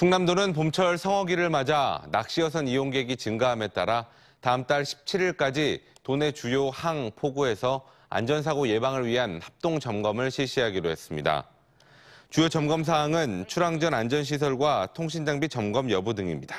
충남도는 봄철 성어기를 맞아 낚시어선 이용객이 증가함에 따라 다음 달 17일까지 도내 주요 항 포구에서 안전사고 예방을 위한 합동 점검을 실시하기로 했습니다. 주요 점검 사항은 출항 전 안전시설과 통신장비 점검 여부 등입니다.